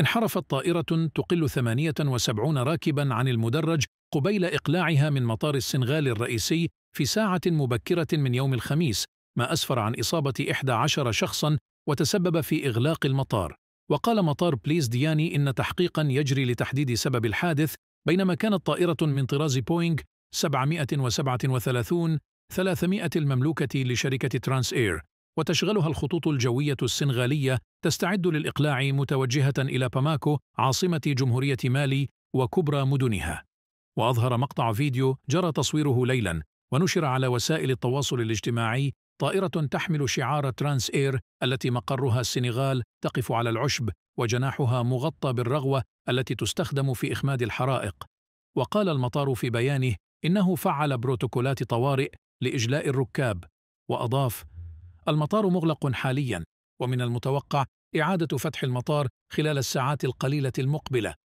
انحرفت طائرة تقل 78 راكبا عن المدرج قبيل إقلاعها من مطار السنغال الرئيسي في ساعة مبكرة من يوم الخميس ما أسفر عن إصابة 11 شخصا وتسبب في إغلاق المطار وقال مطار بليز دياني إن تحقيقا يجري لتحديد سبب الحادث بينما كانت طائرة من طراز بوينغ 737 300 المملوكة لشركة ترانس إير وتشغلها الخطوط الجوية السنغالية تستعد للإقلاع متوجهة إلى باماكو عاصمة جمهورية مالي وكبرى مدنها وأظهر مقطع فيديو جرى تصويره ليلا ونشر على وسائل التواصل الاجتماعي طائرة تحمل شعار ترانس إير التي مقرها السنغال تقف على العشب وجناحها مغطى بالرغوة التي تستخدم في إخماد الحرائق وقال المطار في بيانه إنه فعل بروتوكولات طوارئ لإجلاء الركاب وأضاف المطار مغلق حاليا ومن المتوقع إعادة فتح المطار خلال الساعات القليلة المقبلة